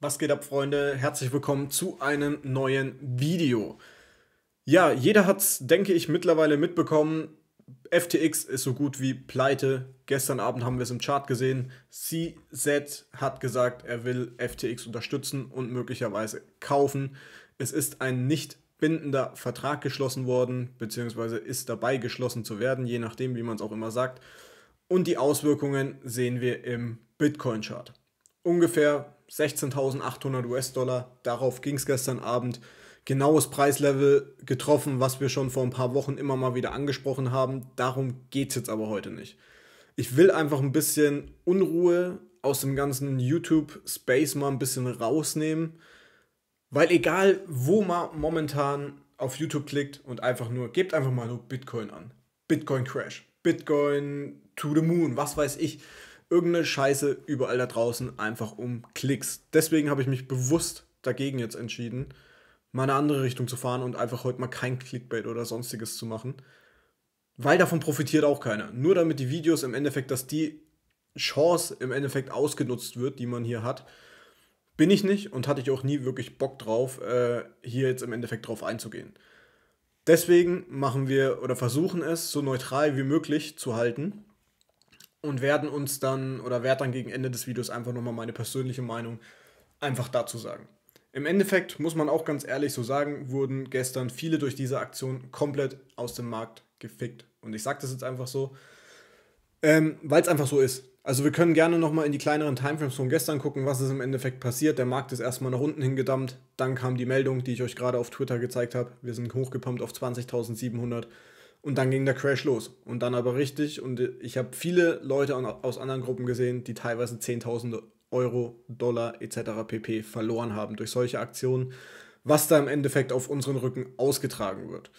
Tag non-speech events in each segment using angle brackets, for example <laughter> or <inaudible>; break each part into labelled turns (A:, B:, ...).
A: Was geht ab, Freunde? Herzlich willkommen zu einem neuen Video. Ja, jeder hat es, denke ich, mittlerweile mitbekommen. FTX ist so gut wie pleite. Gestern Abend haben wir es im Chart gesehen. CZ hat gesagt, er will FTX unterstützen und möglicherweise kaufen. Es ist ein nicht bindender Vertrag geschlossen worden, beziehungsweise ist dabei geschlossen zu werden, je nachdem, wie man es auch immer sagt. Und die Auswirkungen sehen wir im Bitcoin-Chart ungefähr 16.800 US-Dollar. Darauf ging es gestern Abend. Genaues Preislevel getroffen, was wir schon vor ein paar Wochen immer mal wieder angesprochen haben. Darum geht es jetzt aber heute nicht. Ich will einfach ein bisschen Unruhe aus dem ganzen YouTube-Space mal ein bisschen rausnehmen. Weil egal, wo man momentan auf YouTube klickt und einfach nur, gebt einfach mal nur Bitcoin an. Bitcoin Crash, Bitcoin to the Moon, was weiß ich irgendeine Scheiße überall da draußen einfach um Klicks. Deswegen habe ich mich bewusst dagegen jetzt entschieden, mal eine andere Richtung zu fahren und einfach heute mal kein Clickbait oder sonstiges zu machen. Weil davon profitiert auch keiner. Nur damit die Videos im Endeffekt, dass die Chance im Endeffekt ausgenutzt wird, die man hier hat, bin ich nicht und hatte ich auch nie wirklich Bock drauf, äh, hier jetzt im Endeffekt drauf einzugehen. Deswegen machen wir oder versuchen es so neutral wie möglich zu halten und werden uns dann oder werde dann gegen Ende des Videos einfach nochmal meine persönliche Meinung einfach dazu sagen. Im Endeffekt muss man auch ganz ehrlich so sagen, wurden gestern viele durch diese Aktion komplett aus dem Markt gefickt. Und ich sage das jetzt einfach so, ähm, weil es einfach so ist. Also wir können gerne nochmal in die kleineren Timeframes von gestern gucken, was ist im Endeffekt passiert. Der Markt ist erstmal nach unten hingedammt. Dann kam die Meldung, die ich euch gerade auf Twitter gezeigt habe. Wir sind hochgepumpt auf 20.700. Und dann ging der Crash los. Und dann aber richtig. Und ich habe viele Leute aus anderen Gruppen gesehen, die teilweise Zehntausende Euro, Dollar etc. pp. verloren haben durch solche Aktionen, was da im Endeffekt auf unseren Rücken ausgetragen wird.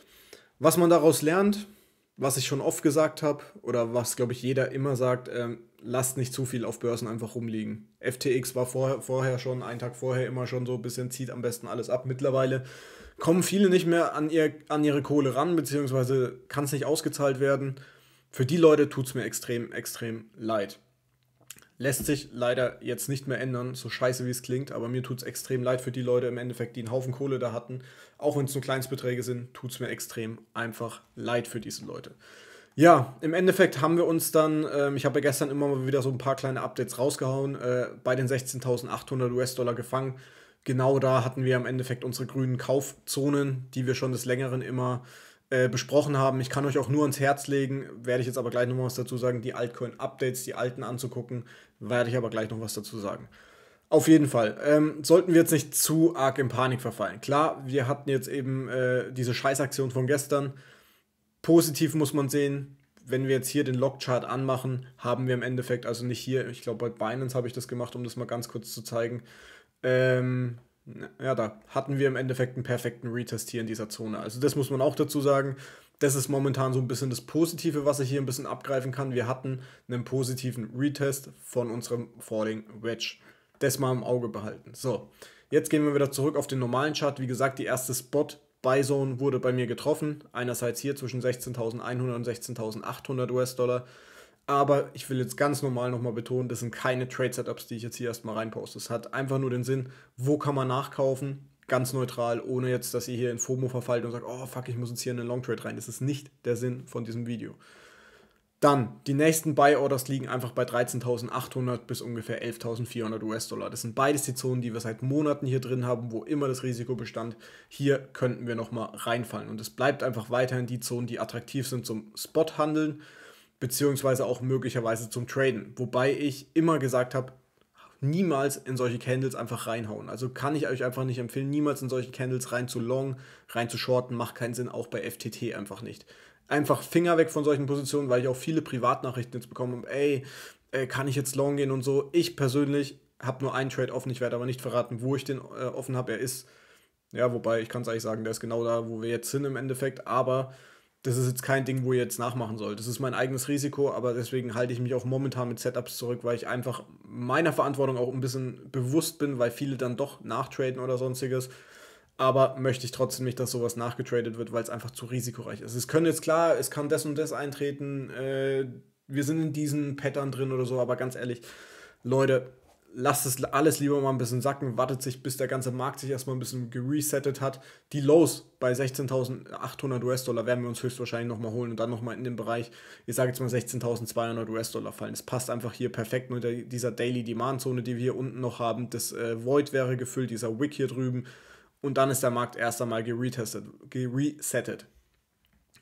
A: Was man daraus lernt, was ich schon oft gesagt habe oder was, glaube ich, jeder immer sagt, ähm, lasst nicht zu viel auf Börsen einfach rumliegen. FTX war vorher, vorher schon, einen Tag vorher immer schon so ein bisschen, zieht am besten alles ab. Mittlerweile kommen viele nicht mehr an, ihr, an ihre Kohle ran, beziehungsweise kann es nicht ausgezahlt werden. Für die Leute tut es mir extrem, extrem leid. Lässt sich leider jetzt nicht mehr ändern, so scheiße wie es klingt, aber mir tut es extrem leid für die Leute im Endeffekt, die einen Haufen Kohle da hatten. Auch wenn es nur Kleinstbeträge sind, tut es mir extrem einfach leid für diese Leute. Ja, im Endeffekt haben wir uns dann, ähm, ich habe ja gestern immer mal wieder so ein paar kleine Updates rausgehauen, äh, bei den 16.800 US-Dollar gefangen genau da hatten wir im Endeffekt unsere grünen Kaufzonen, die wir schon des Längeren immer äh, besprochen haben. Ich kann euch auch nur ans Herz legen, werde ich jetzt aber gleich noch was dazu sagen, die Altcoin-Updates, die alten anzugucken, werde ich aber gleich noch was dazu sagen. Auf jeden Fall. Ähm, sollten wir jetzt nicht zu arg in Panik verfallen. Klar, wir hatten jetzt eben äh, diese Scheißaktion von gestern. Positiv muss man sehen, wenn wir jetzt hier den Logchart anmachen, haben wir im Endeffekt, also nicht hier, ich glaube bei Binance habe ich das gemacht, um das mal ganz kurz zu zeigen, ähm, ja, da hatten wir im Endeffekt einen perfekten Retest hier in dieser Zone. Also das muss man auch dazu sagen. Das ist momentan so ein bisschen das Positive, was ich hier ein bisschen abgreifen kann. Wir hatten einen positiven Retest von unserem Falling Wedge. Das mal im Auge behalten. So, jetzt gehen wir wieder zurück auf den normalen Chart. Wie gesagt, die erste Spot Buy Zone wurde bei mir getroffen. Einerseits hier zwischen 16.100 und 16.800 US-Dollar. Aber ich will jetzt ganz normal nochmal betonen, das sind keine Trade-Setups, die ich jetzt hier erstmal reinposte. Es hat einfach nur den Sinn, wo kann man nachkaufen, ganz neutral, ohne jetzt, dass ihr hier in FOMO verfallt und sagt, oh fuck, ich muss jetzt hier in den Long Trade rein. Das ist nicht der Sinn von diesem Video. Dann, die nächsten Buy-Orders liegen einfach bei 13.800 bis ungefähr 11.400 US-Dollar. Das sind beides die Zonen, die wir seit Monaten hier drin haben, wo immer das Risiko bestand. Hier könnten wir nochmal reinfallen. Und es bleibt einfach weiterhin die Zonen, die attraktiv sind zum Spot-Handeln beziehungsweise auch möglicherweise zum Traden. Wobei ich immer gesagt habe, niemals in solche Candles einfach reinhauen. Also kann ich euch einfach nicht empfehlen, niemals in solche Candles rein zu long, rein zu shorten, macht keinen Sinn, auch bei FTT einfach nicht. Einfach Finger weg von solchen Positionen, weil ich auch viele Privatnachrichten jetzt bekomme, ey, äh, kann ich jetzt long gehen und so. Ich persönlich habe nur einen Trade offen, ich werde aber nicht verraten, wo ich den äh, offen habe. Er ist, ja, wobei ich kann es eigentlich sagen, der ist genau da, wo wir jetzt sind im Endeffekt, aber das ist jetzt kein Ding, wo ihr jetzt nachmachen sollt. Das ist mein eigenes Risiko, aber deswegen halte ich mich auch momentan mit Setups zurück, weil ich einfach meiner Verantwortung auch ein bisschen bewusst bin, weil viele dann doch nachtraden oder sonstiges. Aber möchte ich trotzdem nicht, dass sowas nachgetradet wird, weil es einfach zu risikoreich ist. Es können jetzt klar, es kann das und das eintreten, äh, wir sind in diesen Pattern drin oder so, aber ganz ehrlich, Leute, lasst es alles lieber mal ein bisschen sacken, wartet sich, bis der ganze Markt sich erstmal ein bisschen geresettet hat. Die Lows bei 16.800 US-Dollar werden wir uns höchstwahrscheinlich nochmal holen und dann nochmal in den Bereich, ich sage jetzt mal 16.200 US-Dollar fallen. Es passt einfach hier perfekt mit dieser Daily Demand Zone, die wir hier unten noch haben. Das äh, Void wäre gefüllt, dieser Wick hier drüben. Und dann ist der Markt erst einmal geretestet, geresettet.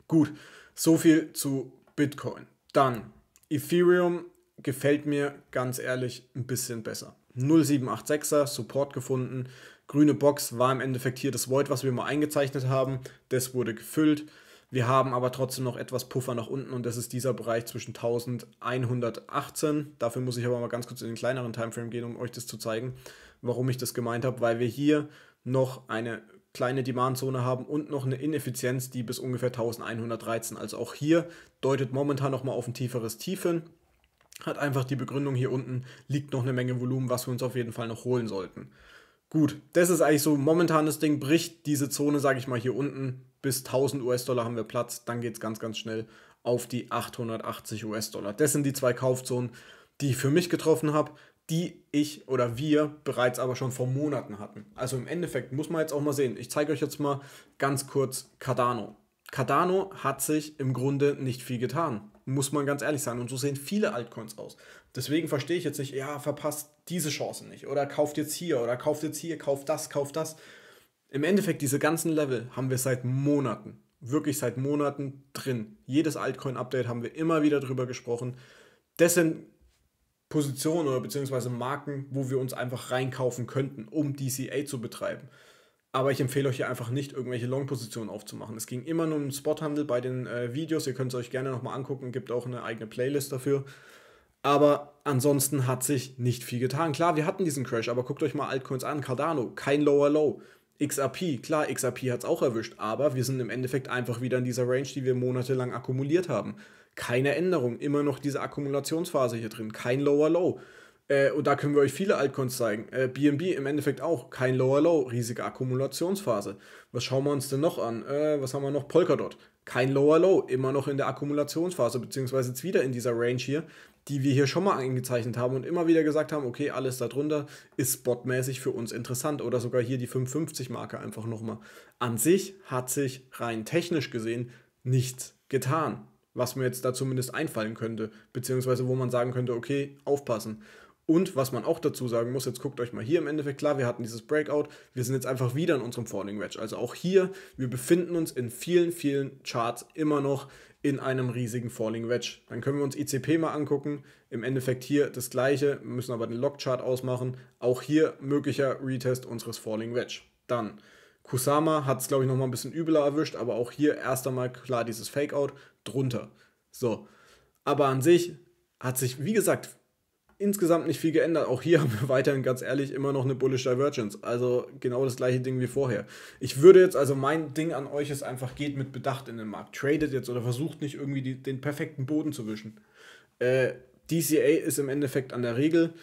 A: Gut, so viel zu Bitcoin. Dann Ethereum gefällt mir ganz ehrlich ein bisschen besser. 0786er, Support gefunden. Grüne Box war im Endeffekt hier das Void, was wir mal eingezeichnet haben. Das wurde gefüllt. Wir haben aber trotzdem noch etwas Puffer nach unten und das ist dieser Bereich zwischen 1118. Dafür muss ich aber mal ganz kurz in den kleineren Timeframe gehen, um euch das zu zeigen, warum ich das gemeint habe, weil wir hier noch eine kleine Demandzone haben und noch eine Ineffizienz, die bis ungefähr 1113. Also auch hier deutet momentan nochmal auf ein tieferes Tief hin hat einfach die Begründung hier unten, liegt noch eine Menge Volumen, was wir uns auf jeden Fall noch holen sollten. Gut, das ist eigentlich so momentan das Ding, bricht diese Zone, sage ich mal, hier unten bis 1000 US-Dollar haben wir Platz, dann geht es ganz, ganz schnell auf die 880 US-Dollar. Das sind die zwei Kaufzonen, die ich für mich getroffen habe, die ich oder wir bereits aber schon vor Monaten hatten. Also im Endeffekt muss man jetzt auch mal sehen. Ich zeige euch jetzt mal ganz kurz Cardano. Cardano hat sich im Grunde nicht viel getan muss man ganz ehrlich sein. Und so sehen viele Altcoins aus. Deswegen verstehe ich jetzt nicht, ja, verpasst diese Chance nicht oder kauft jetzt hier oder kauft jetzt hier, kauft das, kauft das. Im Endeffekt, diese ganzen Level haben wir seit Monaten, wirklich seit Monaten drin. Jedes Altcoin-Update haben wir immer wieder drüber gesprochen. Das sind Positionen oder beziehungsweise Marken, wo wir uns einfach reinkaufen könnten, um DCA zu betreiben. Aber ich empfehle euch hier einfach nicht, irgendwelche Long-Positionen aufzumachen. Es ging immer nur um Spothandel bei den äh, Videos. Ihr könnt es euch gerne nochmal angucken. Gibt auch eine eigene Playlist dafür. Aber ansonsten hat sich nicht viel getan. Klar, wir hatten diesen Crash, aber guckt euch mal Altcoins an. Cardano, kein Lower Low. XRP, klar, XRP hat es auch erwischt, aber wir sind im Endeffekt einfach wieder in dieser Range, die wir monatelang akkumuliert haben. Keine Änderung, immer noch diese Akkumulationsphase hier drin, kein Lower Low. Äh, und da können wir euch viele Altcoins zeigen. Äh, BNB im Endeffekt auch. Kein Lower Low, riesige Akkumulationsphase. Was schauen wir uns denn noch an? Äh, was haben wir noch? Polkadot. Kein Lower Low, immer noch in der Akkumulationsphase, beziehungsweise jetzt wieder in dieser Range hier, die wir hier schon mal eingezeichnet haben und immer wieder gesagt haben, okay, alles darunter ist spotmäßig für uns interessant oder sogar hier die 550-Marke einfach nochmal. An sich hat sich rein technisch gesehen nichts getan, was mir jetzt da zumindest einfallen könnte, beziehungsweise wo man sagen könnte, okay, aufpassen. Und was man auch dazu sagen muss, jetzt guckt euch mal hier im Endeffekt klar, wir hatten dieses Breakout, wir sind jetzt einfach wieder in unserem Falling Wedge. Also auch hier, wir befinden uns in vielen, vielen Charts immer noch in einem riesigen Falling Wedge. Dann können wir uns ICP mal angucken. Im Endeffekt hier das gleiche, müssen aber den Lockchart ausmachen. Auch hier möglicher Retest unseres Falling Wedge. Dann Kusama hat es, glaube ich, nochmal ein bisschen übler erwischt, aber auch hier erst einmal klar dieses Fakeout drunter. So. Aber an sich hat sich, wie gesagt, insgesamt nicht viel geändert. Auch hier <laughs> haben wir weiterhin ganz ehrlich immer noch eine Bullish Divergence. Also genau das gleiche Ding wie vorher. Ich würde jetzt, also mein Ding an euch ist einfach, geht mit Bedacht in den Markt. Tradet jetzt oder versucht nicht irgendwie die, den perfekten Boden zu wischen. Äh, DCA ist im Endeffekt an der Regel,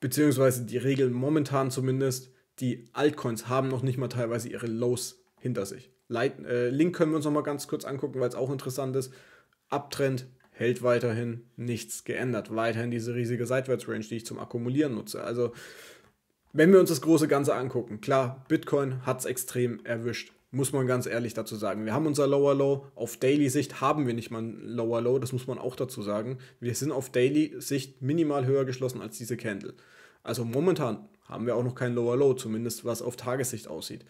A: beziehungsweise die Regel momentan zumindest. Die Altcoins haben noch nicht mal teilweise ihre Lows hinter sich. Leit, äh, Link können wir uns noch mal ganz kurz angucken, weil es auch interessant ist. Abtrend hält weiterhin nichts geändert. Weiterhin diese riesige Seitwärtsrange, die ich zum Akkumulieren nutze. Also, wenn wir uns das große Ganze angucken, klar, Bitcoin hat es extrem erwischt. Muss man ganz ehrlich dazu sagen. Wir haben unser Lower Low. Auf Daily-Sicht haben wir nicht mal ein Lower Low, das muss man auch dazu sagen. Wir sind auf Daily-Sicht minimal höher geschlossen als diese Candle. Also momentan haben wir auch noch kein Lower Low, zumindest was auf Tagessicht aussieht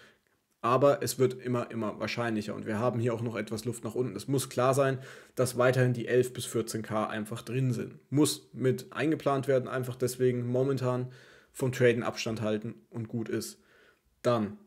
A: aber es wird immer, immer wahrscheinlicher. Und wir haben hier auch noch etwas Luft nach unten. Es muss klar sein, dass weiterhin die 11 bis 14k einfach drin sind. Muss mit eingeplant werden, einfach deswegen momentan vom Traden Abstand halten und gut ist. Dann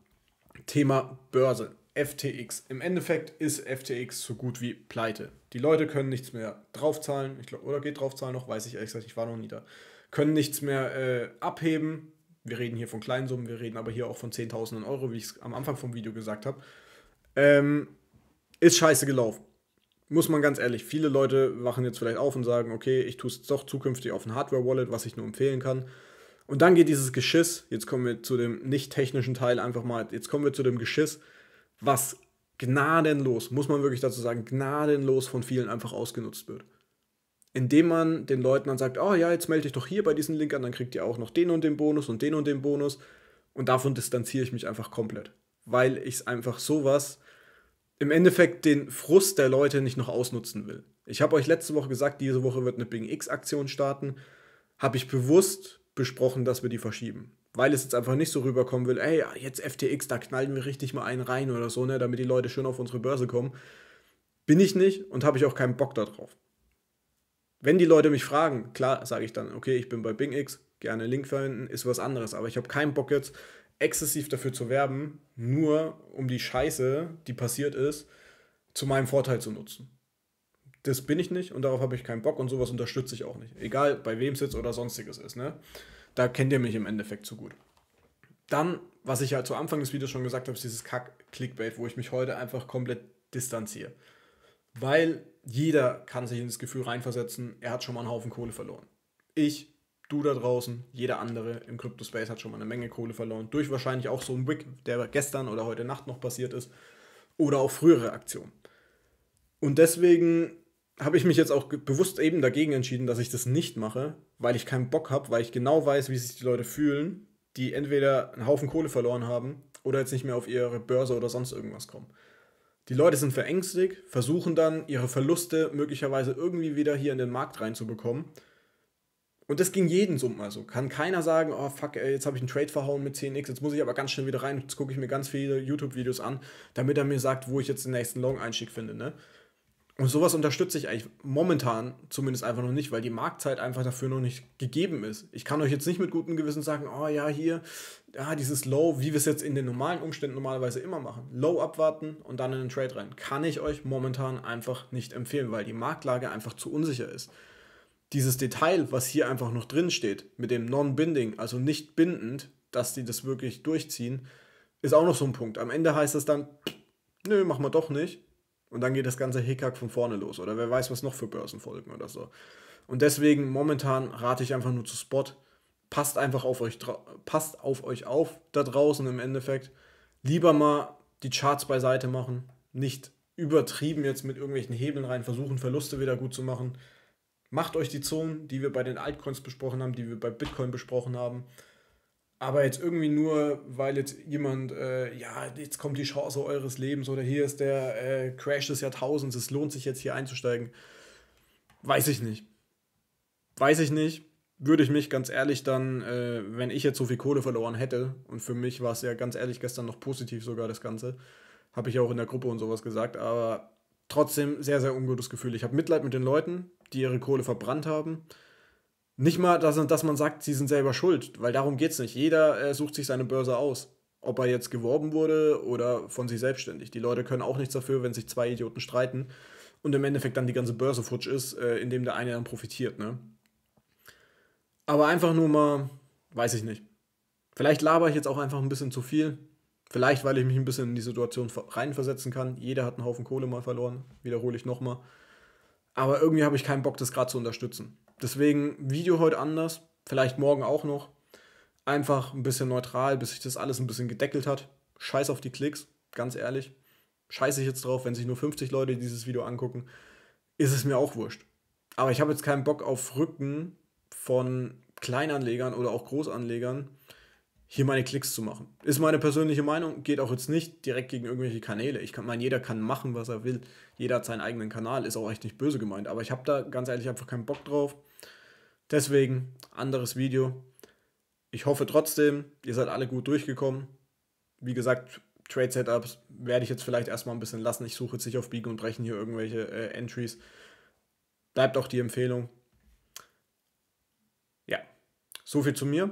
A: Thema Börse. FTX. Im Endeffekt ist FTX so gut wie pleite. Die Leute können nichts mehr draufzahlen, ich glaub, oder geht draufzahlen noch, weiß ich ehrlich gesagt, ich war noch nie da. Können nichts mehr äh, abheben, wir reden hier von kleinen Summen, wir reden aber hier auch von Zehntausenden Euro, wie ich es am Anfang vom Video gesagt habe, ähm, ist scheiße gelaufen. Muss man ganz ehrlich, viele Leute wachen jetzt vielleicht auf und sagen, okay, ich tue es doch zukünftig auf ein Hardware-Wallet, was ich nur empfehlen kann. Und dann geht dieses Geschiss, jetzt kommen wir zu dem nicht technischen Teil einfach mal, jetzt kommen wir zu dem Geschiss, was gnadenlos, muss man wirklich dazu sagen, gnadenlos von vielen einfach ausgenutzt wird indem man den Leuten dann sagt, oh ja, jetzt melde ich doch hier bei diesem Link an, dann kriegt ihr auch noch den und den Bonus und den und den Bonus. Und davon distanziere ich mich einfach komplett, weil ich es einfach sowas im Endeffekt den Frust der Leute nicht noch ausnutzen will. Ich habe euch letzte Woche gesagt, diese Woche wird eine Bing X-Aktion starten. Habe ich bewusst besprochen, dass wir die verschieben. Weil es jetzt einfach nicht so rüberkommen will, ey, jetzt FTX, da knallen wir richtig mal einen rein oder so, ne, damit die Leute schön auf unsere Börse kommen. Bin ich nicht und habe ich auch keinen Bock darauf. Wenn die Leute mich fragen, klar sage ich dann, okay, ich bin bei Bing X, gerne Link verwenden, ist was anderes. Aber ich habe keinen Bock jetzt exzessiv dafür zu werben, nur um die Scheiße, die passiert ist, zu meinem Vorteil zu nutzen. Das bin ich nicht und darauf habe ich keinen Bock und sowas unterstütze ich auch nicht. Egal, bei wem es jetzt oder sonstiges ist. Ne? Da kennt ihr mich im Endeffekt zu gut. Dann, was ich ja zu Anfang des Videos schon gesagt habe, ist dieses Kack-Clickbait, wo ich mich heute einfach komplett distanziere. Weil jeder kann sich in das Gefühl reinversetzen, er hat schon mal einen Haufen Kohle verloren. Ich, du da draußen, jeder andere im Crypto-Space hat schon mal eine Menge Kohle verloren. Durch wahrscheinlich auch so einen Wick, der gestern oder heute Nacht noch passiert ist. Oder auch frühere Aktionen. Und deswegen habe ich mich jetzt auch bewusst eben dagegen entschieden, dass ich das nicht mache, weil ich keinen Bock habe, weil ich genau weiß, wie sich die Leute fühlen, die entweder einen Haufen Kohle verloren haben oder jetzt nicht mehr auf ihre Börse oder sonst irgendwas kommen. Die Leute sind verängstigt, versuchen dann, ihre Verluste möglicherweise irgendwie wieder hier in den Markt reinzubekommen. Und das ging jeden so mal so. Kann keiner sagen, oh fuck, ey, jetzt habe ich einen Trade verhauen mit 10x, jetzt muss ich aber ganz schnell wieder rein, jetzt gucke ich mir ganz viele YouTube-Videos an, damit er mir sagt, wo ich jetzt den nächsten Long-Einstieg finde. Ne? Und sowas unterstütze ich eigentlich momentan zumindest einfach noch nicht, weil die Marktzeit einfach dafür noch nicht gegeben ist. Ich kann euch jetzt nicht mit gutem Gewissen sagen, oh ja, hier, ja, dieses Low, wie wir es jetzt in den normalen Umständen normalerweise immer machen. Low abwarten und dann in den Trade rein. Kann ich euch momentan einfach nicht empfehlen, weil die Marktlage einfach zu unsicher ist. Dieses Detail, was hier einfach noch drin steht, mit dem Non-Binding, also nicht bindend, dass die das wirklich durchziehen, ist auch noch so ein Punkt. Am Ende heißt es dann, nö, machen wir doch nicht und dann geht das ganze Hickhack von vorne los. Oder wer weiß, was noch für Börsen folgen oder so. Und deswegen momentan rate ich einfach nur zu Spot. Passt einfach auf euch, passt auf euch auf da draußen im Endeffekt. Lieber mal die Charts beiseite machen. Nicht übertrieben jetzt mit irgendwelchen Hebeln rein versuchen, Verluste wieder gut zu machen. Macht euch die Zonen, die wir bei den Altcoins besprochen haben, die wir bei Bitcoin besprochen haben. Aber jetzt irgendwie nur, weil jetzt jemand, äh, ja, jetzt kommt die Chance eures Lebens oder hier ist der äh, Crash des Jahrtausends, es lohnt sich jetzt hier einzusteigen. Weiß ich nicht. Weiß ich nicht. Würde ich mich ganz ehrlich dann, äh, wenn ich jetzt so viel Kohle verloren hätte, und für mich war es ja ganz ehrlich gestern noch positiv sogar das Ganze, habe ich ja auch in der Gruppe und sowas gesagt, aber trotzdem sehr, sehr ungutes Gefühl. Ich habe Mitleid mit den Leuten, die ihre Kohle verbrannt haben. Nicht mal, dass, dass man sagt, sie sind selber schuld, weil darum geht es nicht. Jeder äh, sucht sich seine Börse aus. Ob er jetzt geworben wurde oder von sich selbstständig. Die Leute können auch nichts dafür, wenn sich zwei Idioten streiten und im Endeffekt dann die ganze Börse futsch ist, äh, indem der eine dann profitiert. Ne? Aber einfach nur mal, weiß ich nicht. Vielleicht laber ich jetzt auch einfach ein bisschen zu viel. Vielleicht, weil ich mich ein bisschen in die Situation reinversetzen kann. Jeder hat einen Haufen Kohle mal verloren, wiederhole ich nochmal. Aber irgendwie habe ich keinen Bock, das gerade zu unterstützen. Deswegen Video heute anders, vielleicht morgen auch noch. Einfach ein bisschen neutral, bis sich das alles ein bisschen gedeckelt hat. Scheiß auf die Klicks, ganz ehrlich. Scheiße ich jetzt drauf, wenn sich nur 50 Leute dieses Video angucken, ist es mir auch wurscht. Aber ich habe jetzt keinen Bock auf Rücken von Kleinanlegern oder auch Großanlegern, hier meine Klicks zu machen. Ist meine persönliche Meinung, geht auch jetzt nicht direkt gegen irgendwelche Kanäle. Ich kann, meine, jeder kann machen, was er will. Jeder hat seinen eigenen Kanal, ist auch echt nicht böse gemeint. Aber ich habe da ganz ehrlich einfach keinen Bock drauf. Deswegen, anderes Video. Ich hoffe trotzdem, ihr seid alle gut durchgekommen. Wie gesagt, Trade Setups werde ich jetzt vielleicht erstmal ein bisschen lassen. Ich suche jetzt nicht auf Biegen und Brechen hier irgendwelche äh, Entries. Bleibt auch die Empfehlung. Ja, so viel zu mir.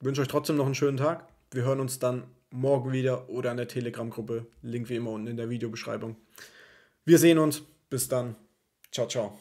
A: Ich wünsche euch trotzdem noch einen schönen Tag. Wir hören uns dann morgen wieder oder in der Telegram-Gruppe. Link wie immer unten in der Videobeschreibung. Wir sehen uns. Bis dann. Ciao, ciao.